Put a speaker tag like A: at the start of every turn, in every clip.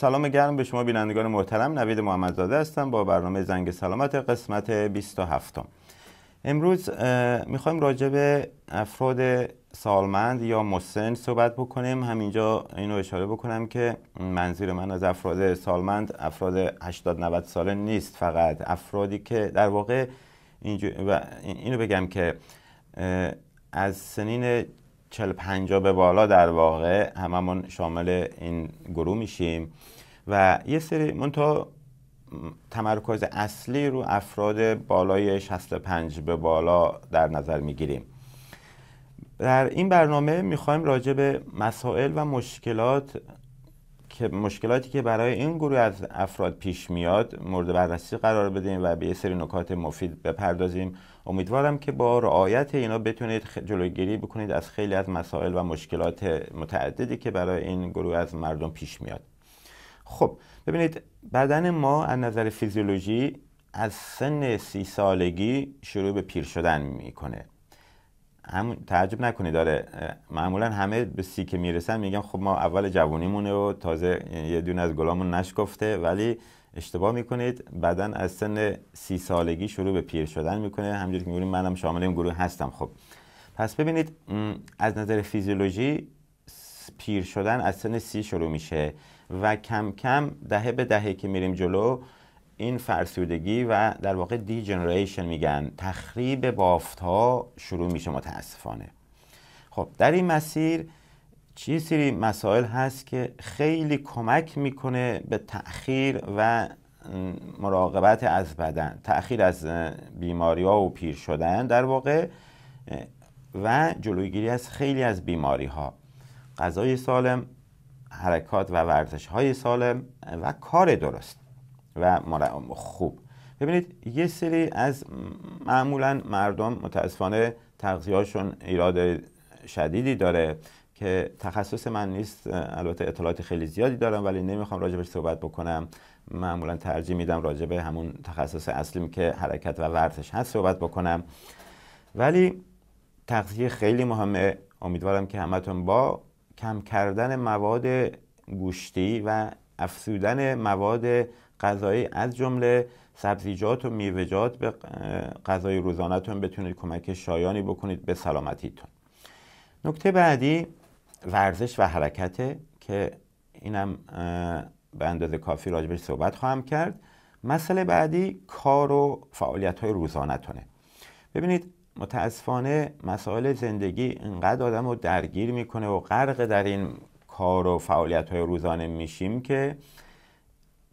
A: سلام گرم به شما بینندگان محترم نوید محمدزاده هستم با برنامه زنگ سلامت قسمت 27 امروز میخوایم راجع به افراد سالمند یا مسن صحبت بکنیم همینجا اینو اشاره بکنم که منظور من از افراد سالمند افراد 80 90 ساله نیست فقط افرادی که در واقع اینو بگم که از سنین چل پنجا به بالا در واقع هممون شامل این گروه میشیم و یه سری منتها تمرکز اصلی رو افراد بالای 65 به بالا در نظر میگیریم در این برنامه میخوایم راجع به مسائل و مشکلات که مشکلاتی که برای این گروه از افراد پیش میاد مورد بررسی قرار بدیم و به یه سری نکات مفید بپردازیم امیدوارم که با رعایت اینا بتونید جلوگیری بکنید از خیلی از مسائل و مشکلات متعددی که برای این گروه از مردم پیش میاد خب ببینید بدن ما از نظر فیزیولوژی از سن سی سالگی شروع به پیر شدن میکنه هم تعجب نکنید داره معمولا همه به سی که میرسن میگن خب ما اول جوانیمونه و تازه یه دونه از گلامون نشکفته ولی اشتباه میکنید بدن از سن سی سالگی شروع به پیر شدن میکنه همجوری که منم شامل این گروه هستم خب پس ببینید از نظر فیزیولوژی پیر شدن از سن سی شروع میشه و کم کم دهه به دهه که میریم جلو این فرسودگی و در واقع دی جنریشن میگن تخریب بافت ها شروع میشه متاسفانه خب در این مسیر چی سری مسائل هست که خیلی کمک میکنه به تأخیر و مراقبت از بدن تأخیر از بیماری ها و پیر شدن در واقع و جلوگیری از خیلی از بیماری ها غذای سالم حرکات و ورزش های سالم و کار درست و خوب ببینید یه سری از معمولا مردم متاسفانه تغذیهاشون ایراد شدیدی داره که تخصص من نیست البته اطلاعات خیلی زیادی دارم ولی نمیخوام راجبش صحبت بکنم معمولا ترجیح میدم راجع همون تخصص اصلیم که حرکت و ورزش هست صحبت بکنم ولی تغذیه خیلی مهمه امیدوارم که همتون با کم کردن مواد گوشتی و افزودن مواد غذایی از جمله سبزیجات و میوه‌جات به غذای روزانهتون بتونید کمک شایانی بکنید به سلامتیتون نکته بعدی ورزش و حرکت که اینم به اندازه کافی راجبش صحبت خواهم کرد مسئله بعدی کار و فعالیت های ببینید متاسفانه مسائل زندگی اینقدر آدم رو درگیر میکنه و غرق در این کار و فعالیت های روزانه میشیم که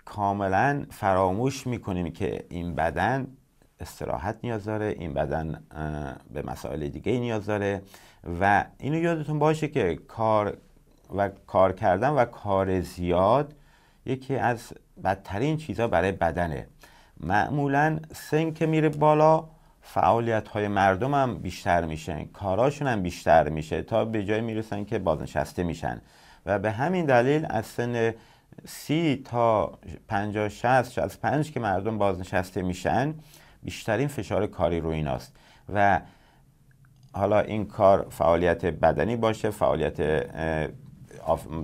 A: کاملا فراموش میکنیم که این بدن استراحت نیاز داره این بدن به مسائل دیگه نیاز داره و اینو یادتون باشه که کار و کار کردن و کار زیاد یکی از بدترین چیزها برای بدنه معمولا سن که میره بالا فعالیت های مردم هم بیشتر میشه کاراشون هم بیشتر میشه تا به جای میرسن که بازنشسته میشن و به همین دلیل از سن سی تا 50 از 65 که مردم بازنشسته میشن بیشترین فشار کاری رو ایناست و حالا این کار فعالیت بدنی باشه فعالیت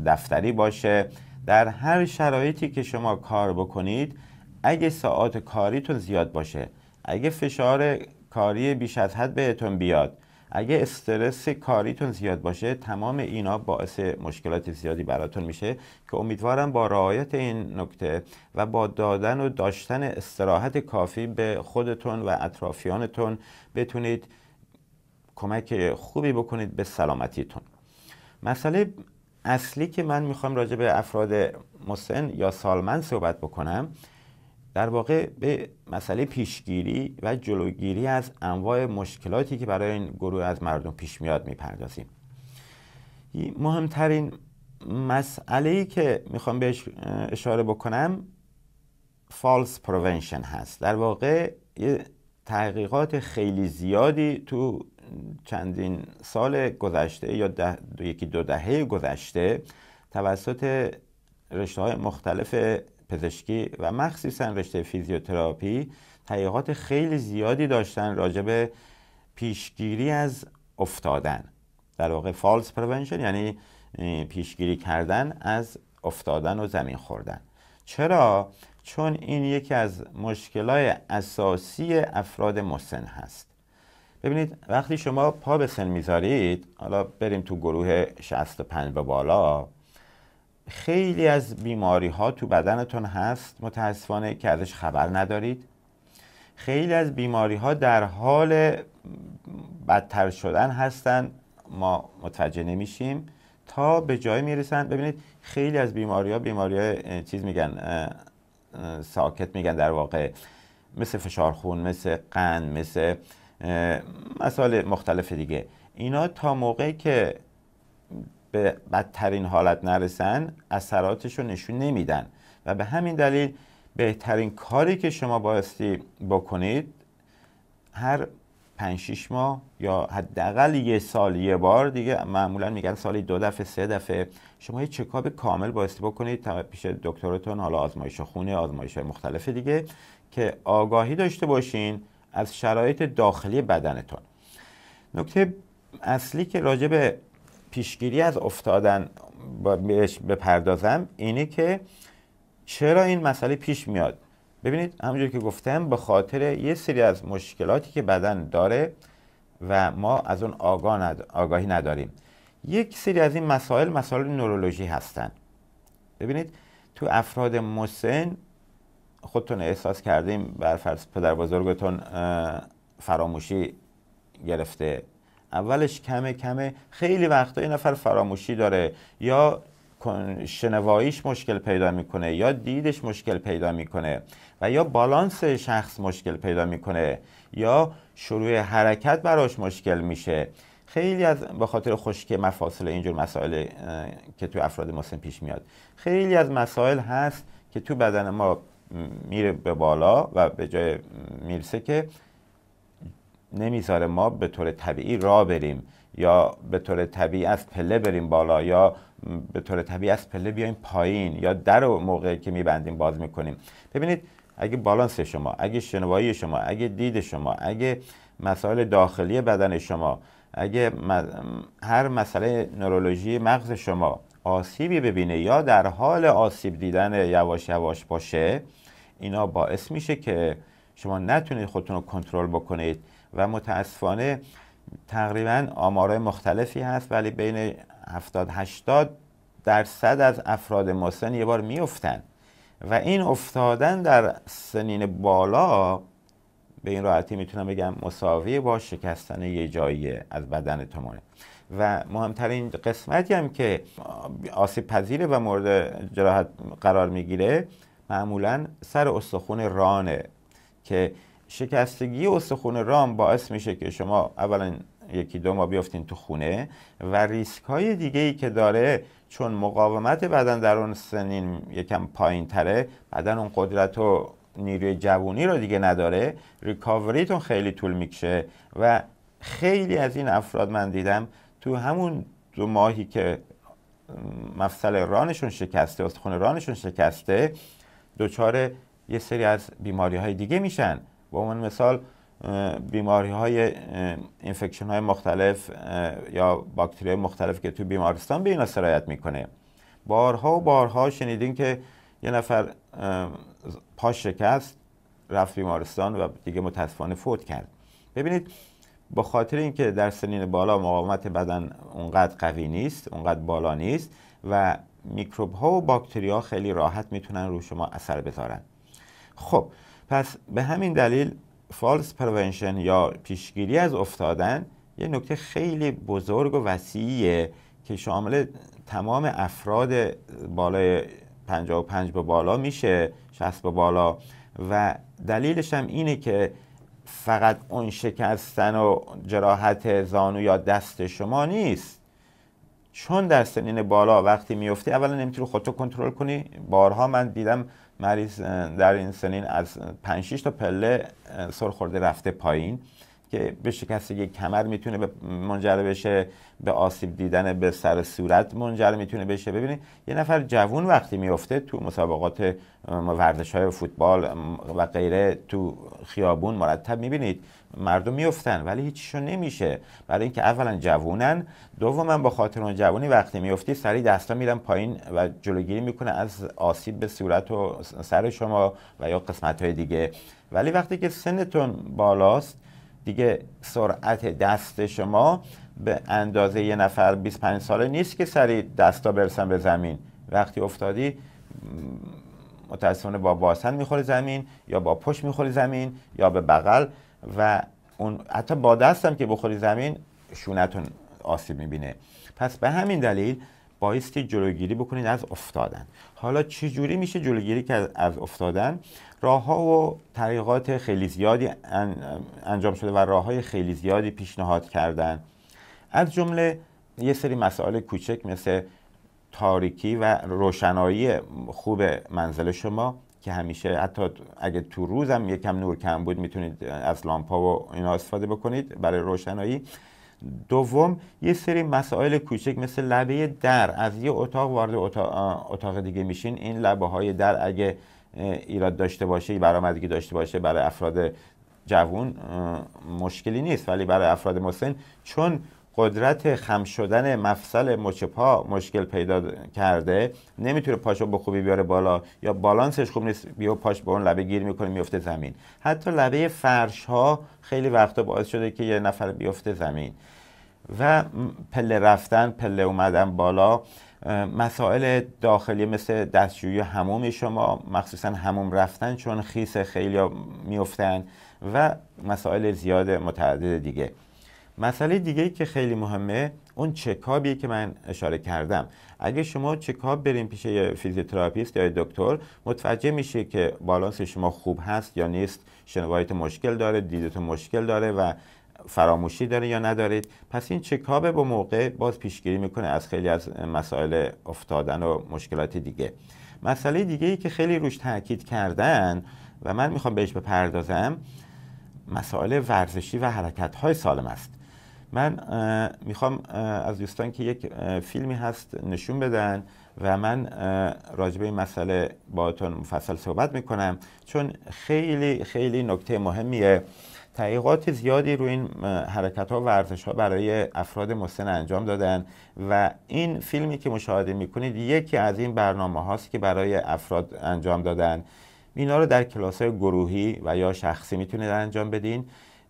A: دفتری باشه در هر شرایطی که شما کار بکنید اگه ساعت کاریتون زیاد باشه اگه فشار کاری بیش از حد بهتون بیاد اگه استرس کاریتون زیاد باشه تمام اینا باعث مشکلات زیادی براتون میشه که امیدوارم با رعایت این نکته و با دادن و داشتن استراحت کافی به خودتون و اطرافیانتون بتونید کمک خوبی بکنید به سلامتیتون مسئله اصلی که من میخوام راجع به افراد مسن یا سالمن صحبت بکنم در واقع به مسئله پیشگیری و جلوگیری از انواع مشکلاتی که برای این گروه از مردم پیش میاد میپردازیم مهمترین مسئله ای که میخوام بهش اشاره بکنم فالس پروونشن هست در واقع یه تحقیقات خیلی زیادی تو چندین سال گذشته یا ده دو یکی دو دهه گذشته توسط رشته های مختلف پزشکی و مخصوصا رشته فیزیوتراپی تحقیقات خیلی زیادی داشتن راجع به پیشگیری از افتادن در واقع فالس پروینشن یعنی پیشگیری کردن از افتادن و زمین خوردن چرا؟ چون این یکی از مشکلات اساسی افراد مسن هست ببینید وقتی شما پا به سن میذارید حالا بریم تو گروه 65 و بالا خیلی از بیماری ها تو بدنتون هست متاسفانه که ازش خبر ندارید خیلی از بیماری ها در حال بدتر شدن هستن ما متوجه نمیشیم تا به جای میرسن ببینید خیلی از بیماری ها بیماری ها چیز میگن ساکت میگن در واقع مثل فشار خون مثل قند مثل مسائل مختلف دیگه اینا تا موقعی که به بدترین حالت نرسن اثراتش رو نشون نمیدن و به همین دلیل بهترین کاری که شما بایستی بکنید هر پنج شیش ماه یا حداقل یه سال یه بار دیگه معمولا میگن سالی دو دفعه سه دفعه شما یه چکاب کامل بایستی بکنید تا پیش دکترتون حالا آزمایش خونه آزمایش مختلف دیگه که آگاهی داشته باشین از شرایط داخلی بدنتون نکته اصلی که راجع به پیشگیری از افتادن بهش بپردازم اینه که چرا این مسئله پیش میاد ببینید همونجور که گفتم به خاطر یه سری از مشکلاتی که بدن داره و ما از اون آگاهی نداریم یک سری از این مسائل مسائل نورولوژی هستن ببینید تو افراد مسن خودتون احساس کردیم بر فرض پدر بزرگتون فراموشی گرفته اولش کمه کمه خیلی وقتا یه نفر فراموشی داره یا شنواییش مشکل پیدا میکنه یا دیدش مشکل پیدا میکنه و یا بالانس شخص مشکل پیدا میکنه یا شروع حرکت براش مشکل میشه خیلی از به خاطر خشکی مفاصل اینجور مسائل که تو افراد مسن پیش میاد خیلی از مسائل هست که تو بدن ما میره به بالا و به جای میرسه که نمیذاره ما به طور طبیعی را بریم یا به طور طبیعی از پله بریم بالا یا به طور طبیعی از پله بیایم پایین یا در موقعی که میبندیم باز میکنیم ببینید اگه بالانس شما اگه شنوایی شما اگه دید شما اگه مسائل داخلی بدن شما اگه هر مسئله نورولوژی مغز شما آسیبی ببینه یا در حال آسیب دیدن یواش یواش باشه اینا باعث میشه که شما نتونید خودتون رو کنترل بکنید و متاسفانه تقریبا آمارهای مختلفی هست ولی بین 70 80 درصد از افراد مسن یه بار میفتن و این افتادن در سنین بالا به این راحتی میتونم بگم مساوی با شکستن یه جایی از بدن تمونه و مهمترین قسمتی هم که آسیب پذیره و مورد جراحت قرار میگیره معمولا سر استخون رانه که شکستگی استخون ران باعث میشه که شما اولا یکی دو ما بیافتین تو خونه و ریسک های دیگه ای که داره چون مقاومت بدن در اون سنین یکم پایین تره بدن اون قدرت و نیروی جوونی رو دیگه نداره ریکاوریتون خیلی طول میکشه و خیلی از این افراد من دیدم تو همون دو ماهی که مفصل رانشون شکسته استخون رانشون شکسته دچار یه سری از بیماری های دیگه میشن با عنوان مثال بیماری های انفکشن های مختلف یا باکتری مختلف که تو بیمارستان به اینا سرایت میکنه بارها و بارها شنیدین که یه نفر پا شکست رفت بیمارستان و دیگه متاسفانه فوت کرد ببینید با خاطر اینکه در سنین بالا مقاومت بدن اونقدر قوی نیست اونقدر بالا نیست و میکروب ها و ها خیلی راحت میتونن رو شما اثر بذارن خب پس به همین دلیل فالس پروینشن یا پیشگیری از افتادن یه نکته خیلی بزرگ و وسیعیه که شامل تمام افراد بالای 55 به بالا میشه 60 به بالا و دلیلش هم اینه که فقط اون شکستن و جراحت زانو یا دست شما نیست چون در سنین بالا وقتی میفتی اولا نمیتونی خودتو کنترل کنی بارها من دیدم مریض در این سنین از 5 تا پله سر خورده رفته پایین که به شکستگی کمر میتونه به منجر بشه به آسیب دیدن به سر صورت منجر میتونه بشه ببینید یه نفر جوون وقتی میفته تو مسابقات ورزش های فوتبال و غیره تو خیابون مرتب میبینید مردم میفتن ولی هیچیشون نمیشه برای اینکه اولا جوونن دوما با خاطر اون جوونی وقتی میفتی سری دستا میرن پایین و جلوگیری میکنه از آسیب به صورت و سر شما و یا قسمت های دیگه ولی وقتی که سنتون بالاست دیگه سرعت دست شما به اندازه یه نفر 25 ساله نیست که سری دستا برسن به زمین وقتی افتادی متاسفانه با باسن میخوری زمین یا با پشت میخوری زمین یا به بغل و اون حتی با دستم که بخوری زمین شونتون آسیب میبینه پس به همین دلیل بایستی جلوگیری بکنید از افتادن حالا چجوری جوری میشه جلوگیری که از افتادن راه ها و طریقات خیلی زیادی انجام شده و راه های خیلی زیادی پیشنهاد کردن از جمله یه سری مسائل کوچک مثل تاریکی و روشنایی خوب منزل شما که همیشه حتی اگه تو روز هم یکم نور کم بود میتونید از لامپا و اینا استفاده بکنید برای روشنایی دوم یه سری مسائل کوچک مثل لبه در از یه اتاق وارد اتاق, اتاق دیگه میشین این لبه های در اگه ایراد داشته باشه برآمدگی داشته باشه برای افراد جوون مشکلی نیست ولی برای افراد مسن چون قدرت خم شدن مفصل مچ پا مشکل پیدا کرده نمیتونه پاشو به خوبی بیاره بالا یا بالانسش خوب نیست بیا پاش به اون لبه گیر میکنه میفته زمین حتی لبه فرش ها خیلی وقتا باعث شده که یه نفر بیفته زمین و پله رفتن پله اومدن بالا مسائل داخلی مثل دستشویی و هموم شما مخصوصا هموم رفتن چون خیس خیلی میفتن و مسائل زیاد متعدد دیگه مسئله دیگه که خیلی مهمه اون چکابیه که من اشاره کردم اگه شما چکاب بریم پیش یه فیزیوتراپیست یا دکتر متوجه میشه که بالانس شما خوب هست یا نیست شنوایت مشکل داره دیدتون مشکل داره و فراموشی داره یا ندارید پس این چکابه با موقع باز پیشگیری میکنه از خیلی از مسائل افتادن و مشکلات دیگه مسئله دیگه ای که خیلی روش تاکید کردن و من میخوام بهش بپردازم مسائل ورزشی و حرکت های سالم است من میخوام از دوستان که یک فیلمی هست نشون بدن و من راجبه این مسئله باهاتون مفصل صحبت میکنم چون خیلی خیلی نکته مهمیه تحقیقات زیادی روی این حرکت ها و ورزش ها برای افراد مسن انجام دادن و این فیلمی که مشاهده میکنید یکی از این برنامه هاست که برای افراد انجام دادن اینا رو در کلاس گروهی و یا شخصی میتونید انجام بدین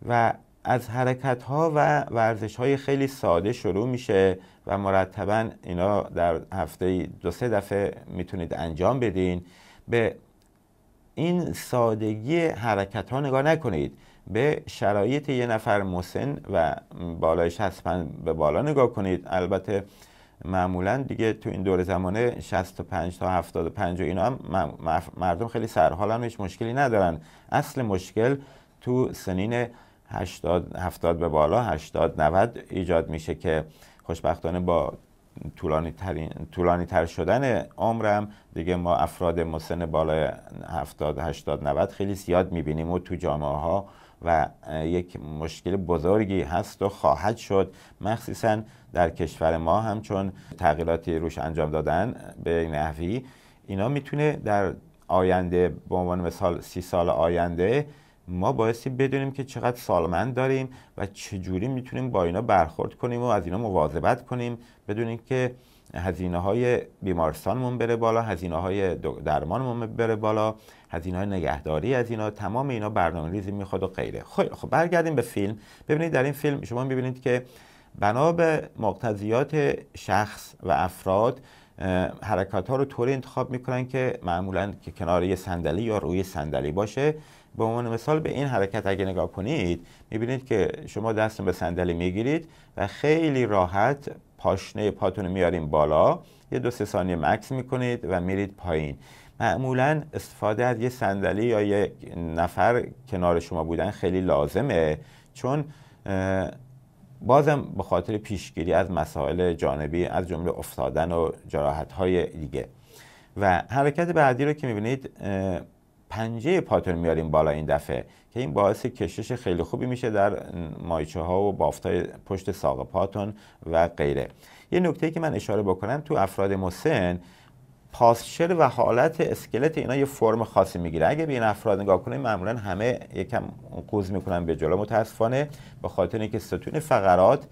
A: و از حرکت ها و ورزش های خیلی ساده شروع میشه و مرتبا اینا در هفته دو سه دفعه میتونید انجام بدین به این سادگی حرکت ها نگاه نکنید به شرایط یه نفر مسن و بالای 65 به بالا نگاه کنید البته معمولا دیگه تو این دور زمانه 65 تا 75 و اینا هم مردم خیلی سرحالن و هیچ مشکلی ندارن اصل مشکل تو سنین 80 70 به بالا 80 90 ایجاد میشه که خوشبختانه با طولانی, ترین، طولانی تر شدن عمرم دیگه ما افراد مسن بالای 70 80 90 خیلی زیاد میبینیم و تو جامعه ها و یک مشکل بزرگی هست و خواهد شد مخصوصا در کشور ما هم چون تغییراتی روش انجام دادن به نحوی اینا میتونه در آینده به عنوان مثال سی سال آینده ما بایستی بدونیم که چقدر سالمند داریم و چجوری میتونیم با اینا برخورد کنیم و از اینا مواظبت کنیم بدونیم که هزینه های بیمارستانمون بره بالا هزینه های درمانمون بره بالا هزینه های نگهداری از اینا تمام اینا برنامه ریزی میخواد و غیره خب برگردیم به فیلم ببینید در این فیلم شما میبینید که بنا به مقتضیات شخص و افراد حرکات ها رو طوری انتخاب میکنن که معمولا که کنار یه صندلی یا روی صندلی باشه به عنوان مثال به این حرکت اگه نگاه کنید میبینید که شما دستتون به صندلی میگیرید و خیلی راحت پاشنه پاتون میاریم بالا یه دو سه ثانیه مکس میکنید و میرید پایین معمولا استفاده از یه صندلی یا یه نفر کنار شما بودن خیلی لازمه چون بازم به خاطر پیشگیری از مسائل جانبی از جمله افتادن و جراحت های دیگه و حرکت بعدی رو که میبینید پنجه پاتون میاریم بالا این دفعه که این باعث کشش خیلی خوبی میشه در مایچه ها و بافت های پشت ساق پاتون و غیره یه نکته که من اشاره بکنم تو افراد مسن پاسچر و حالت اسکلت اینا یه فرم خاصی میگیره اگه به این افراد نگاه کنیم معمولا همه یکم قوز میکنن به جلو متاسفانه به خاطر اینکه ستون فقرات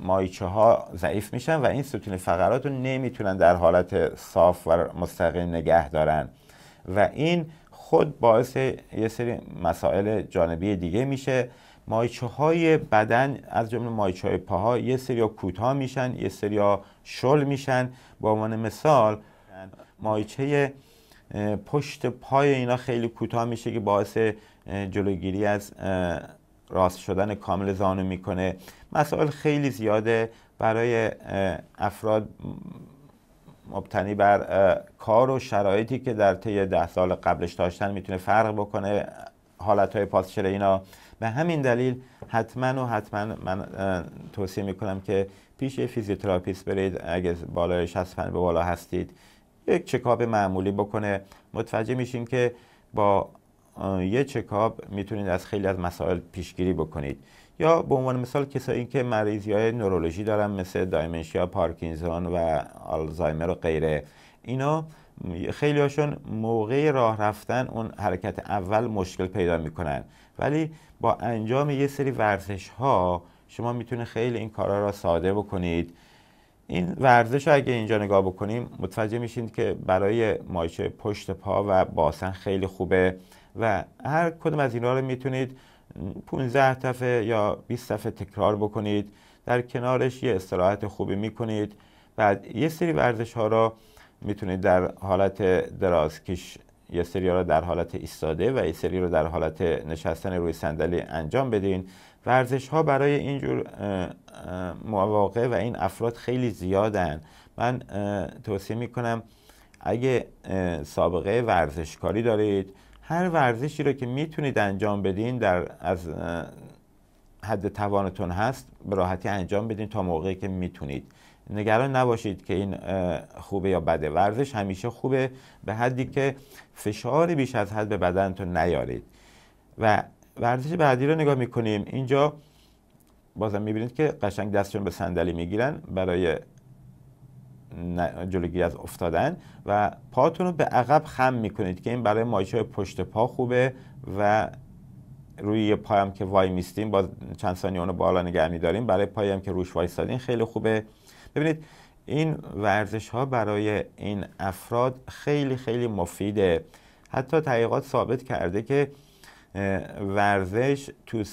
A: مایچه ها ضعیف میشن و این ستون فقرات رو نمیتونن در حالت صاف و مستقیم نگه دارن و این خود باعث یه سری مسائل جانبی دیگه میشه مایچه های بدن از جمله مایچه های پاها یه سری کوتاه میشن یه سری شل میشن با عنوان مثال مایچه پشت پای اینا خیلی کوتاه میشه که باعث جلوگیری از راست شدن کامل زانو میکنه مسائل خیلی زیاده برای افراد مبتنی بر کار و شرایطی که در طی ده سال قبلش داشتن میتونه فرق بکنه حالت های پاسچر اینا به همین دلیل حتما و حتما من توصیه میکنم که پیش فیزیوتراپیست برید اگه بالای 65 به بالا هستید یک چکاب معمولی بکنه متوجه میشین که با یه چکاب میتونید از خیلی از مسائل پیشگیری بکنید یا به عنوان مثال کسایی که مریضی های نورولوژی دارن مثل دایمنشیا پارکینزون و آلزایمر و غیره اینا خیلی هاشون موقع راه رفتن اون حرکت اول مشکل پیدا میکنن ولی با انجام یه سری ورزش ها شما میتونه خیلی این کارا را ساده بکنید این ورزش اگه اینجا نگاه بکنیم متوجه میشید که برای مایچه پشت پا و باسن خیلی خوبه و هر کدوم از اینا رو میتونید 15 دفعه یا 20 دفعه تکرار بکنید در کنارش یه استراحت خوبی میکنید بعد یه سری ورزش ها را میتونید در حالت کش یه سری را در حالت ایستاده و یه سری رو در حالت نشستن روی صندلی انجام بدین ورزش ها برای اینجور مواقع و این افراد خیلی زیادن من توصیه میکنم اگه سابقه ورزشکاری دارید هر ورزشی رو که میتونید انجام بدین در از حد توانتون هست به راحتی انجام بدین تا موقعی که میتونید نگران نباشید که این خوبه یا بده ورزش همیشه خوبه به حدی که فشار بیش از حد به بدنتون نیارید و ورزش بعدی رو نگاه میکنیم اینجا بازم میبینید که قشنگ دستشون به صندلی میگیرن برای جلوگیری از افتادن و پاتون رو به عقب خم میکنید که این برای مایش های پشت پا خوبه و روی یه پایم که وای میستیم با چند ثانیه اونو بالا نگه میداریم برای پایم که روش وایستادین خیلی خوبه ببینید این ورزش ها برای این افراد خیلی خیلی مفیده حتی تحقیقات ثابت کرده که ورزش تو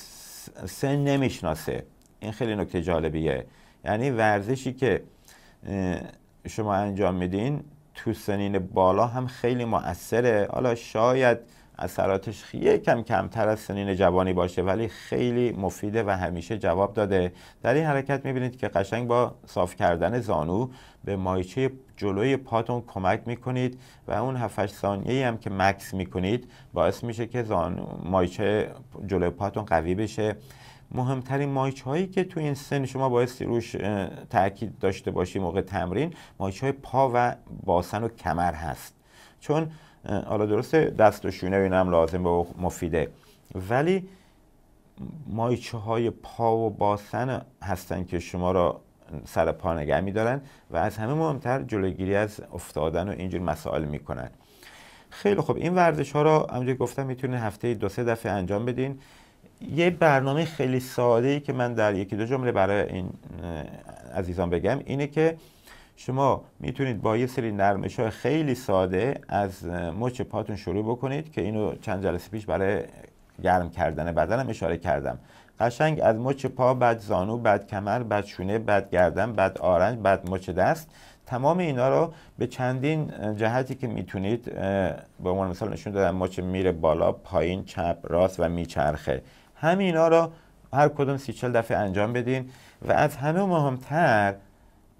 A: سن نمیشناسه این خیلی نکته جالبیه یعنی ورزشی که شما انجام میدین تو سنین بالا هم خیلی مؤثره حالا شاید اثراتش یکم کمتر از سنین جوانی باشه ولی خیلی مفیده و همیشه جواب داده در این حرکت میبینید که قشنگ با صاف کردن زانو به مایچه جلوی پاتون کمک میکنید و اون 7 ثانیه هم که مکس میکنید باعث میشه که زانو مایچه جلوی پاتون قوی بشه مهمترین مایچ هایی که تو این سن شما بایستی روش تاکید داشته باشی موقع تمرین مایچ های پا و باسن و کمر هست چون حالا درسته دست و شونه این هم لازم و مفیده ولی مایچه های پا و باسن هستن که شما را سر پا نگه میدارن و از همه مهمتر جلوگیری از افتادن و اینجور مسائل میکنن خیلی خوب این ورزش ها را همونجور گفتم میتونین هفته دو سه دفعه انجام بدین یه برنامه خیلی ساده ای که من در یکی دو جمله برای این عزیزان بگم اینه که شما میتونید با یه سری نرمش های خیلی ساده از مچ پاتون شروع بکنید که اینو چند جلسه پیش برای گرم کردن بدنم اشاره کردم قشنگ از مچ پا بعد زانو بعد کمر بعد شونه بعد گردن بعد آرنج بعد مچ دست تمام اینا رو به چندین جهتی که میتونید به عنوان مثال نشون دادم مچ میره بالا پایین چپ راست و میچرخه همینا را هر کدوم سی چل دفعه انجام بدین و از همه مهمتر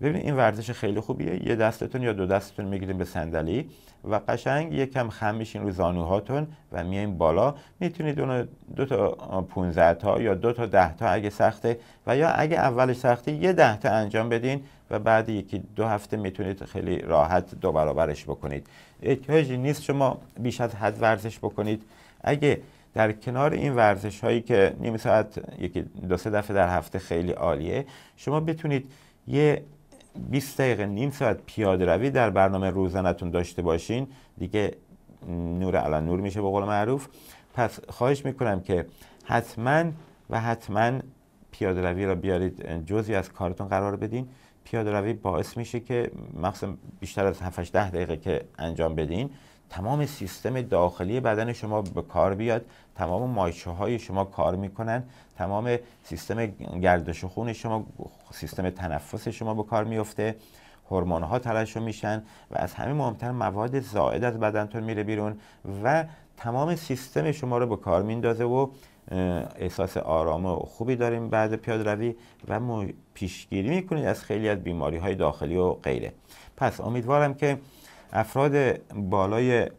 A: ببینید این ورزش خیلی خوبیه یه دستتون یا دو دستتون میگیریم به صندلی و قشنگ یکم خم میشین رو زانوهاتون و میایین بالا میتونید اون دو تا 15 تا یا دو تا 10 تا اگه سخته و یا اگه اولش سخته یه 10 تا انجام بدین و بعد یکی دو هفته میتونید خیلی راحت دو برابرش بکنید احتیاجی نیست شما بیش از حد ورزش بکنید اگه در کنار این ورزش هایی که نیم ساعت یکی دو سه دفعه در هفته خیلی عالیه شما بتونید یه 20 دقیقه نیم ساعت پیاده روی در برنامه روزانتون داشته باشین دیگه نور الان نور میشه به قول معروف پس خواهش میکنم که حتما و حتما پیاده روی را بیارید جزی از کارتون قرار بدین پیاده روی باعث میشه که مخصوصا بیشتر از 7 ده دقیقه که انجام بدین تمام سیستم داخلی بدن شما به کار بیاد تمام مایچه های شما کار میکنن تمام سیستم گردش خون شما سیستم تنفس شما به کار میفته هورمون ها ترشح میشن و از همه مهمتر مواد زائد از بدنتون میره بیرون و تمام سیستم شما رو به کار میندازه و احساس آرام و خوبی داریم بعد پیاده روی و پیشگیری میکنید از خیلی از بیماری های داخلی و غیره پس امیدوارم که افراد بالای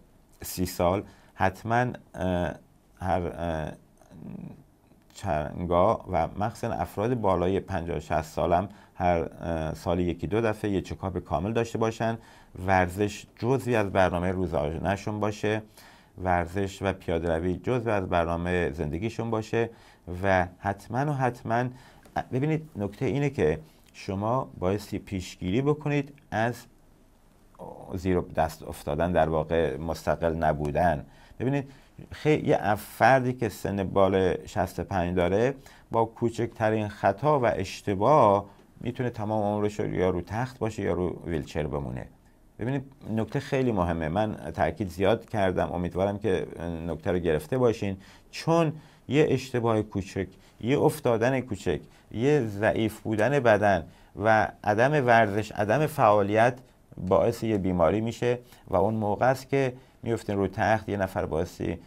A: سی سال حتما هر چرنگا و مخصوصا افراد بالای 50 60 سالم هر سال یکی دو دفعه یه چکاپ کامل داشته باشن ورزش جزوی از برنامه روزانهشون باشه ورزش و پیاده روی از برنامه زندگیشون باشه و حتما و حتما ببینید نکته اینه که شما بایستی پیشگیری بکنید از زیر دست افتادن در واقع مستقل نبودن ببینید خیلی یه فردی که سن بال 65 داره با کوچکترین خطا و اشتباه میتونه تمام عمرش یا رو تخت باشه یا رو ویلچر بمونه ببینید نکته خیلی مهمه من تاکید زیاد کردم امیدوارم که نکته رو گرفته باشین چون یه اشتباه کوچک یه افتادن کوچک یه ضعیف بودن بدن و عدم ورزش عدم فعالیت باعث یه بیماری میشه و اون موقع است که میفتین روی تخت یه نفر باعثی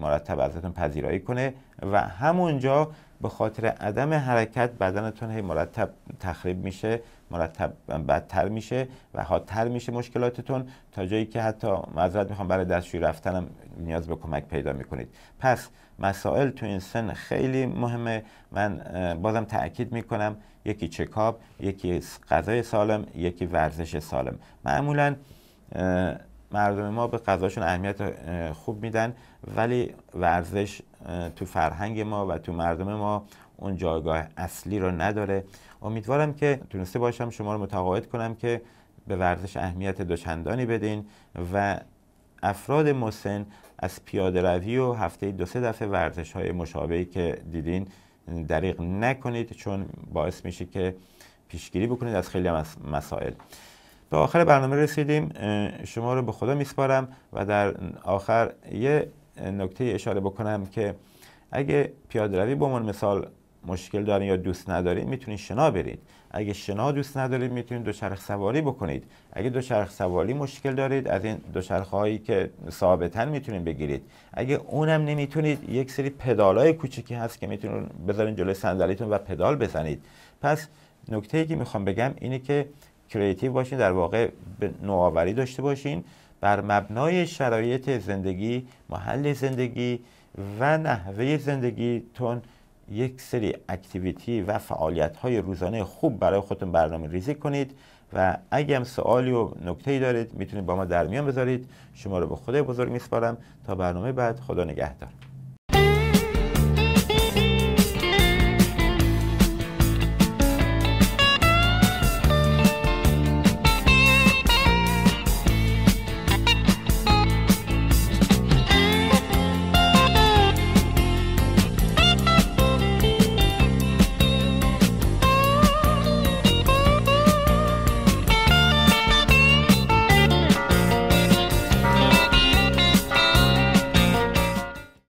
A: مرتب ازتون پذیرایی کنه و همونجا به خاطر عدم حرکت بدنتون هی مرتب تخریب میشه مرتب بدتر میشه و حادتر میشه مشکلاتتون تا جایی که حتی معذرت میخوام برای دستشوی رفتنم نیاز به کمک پیدا میکنید پس مسائل تو این سن خیلی مهمه من بازم تاکید میکنم یکی چکاب یکی غذای سالم یکی ورزش سالم معمولا مردم ما به غذاشون اهمیت خوب میدن ولی ورزش تو فرهنگ ما و تو مردم ما اون جایگاه اصلی رو نداره امیدوارم که تونسته باشم شما رو متقاعد کنم که به ورزش اهمیت دوچندانی بدین و افراد مسن از پیاده روی و هفته دو سه دفعه ورزش های مشابهی که دیدین یعنی دریغ نکنید چون باعث میشه که پیشگیری بکنید از خیلی از مسائل به آخر برنامه رسیدیم شما رو به خدا میسپارم و در آخر یه نکته اشاره بکنم که اگه پیاده روی به عنوان مثال مشکل دارید یا دوست ندارین میتونین شنا برید اگه شنا دوست ندارید میتونید دوچرخ سواری بکنید اگه دوچرخ سواری مشکل دارید از این دوچرخ هایی که ثابتن میتونید بگیرید اگه اونم نمیتونید یک سری های کوچیکی هست که میتونید بذارین جلوی صندلیتون و پدال بزنید پس نکته ای که میخوام بگم اینه که کریتیو باشین در واقع به نوآوری داشته باشین بر مبنای شرایط زندگی محل زندگی و نحوه زندگیتون یک سری اکتیویتی و فعالیت های روزانه خوب برای خودتون برنامه ریزی کنید و اگه هم سوالی و نکته‌ای دارید میتونید با ما در میان بذارید شما رو به خدای بزرگ میسپارم تا برنامه بعد خدا نگهدار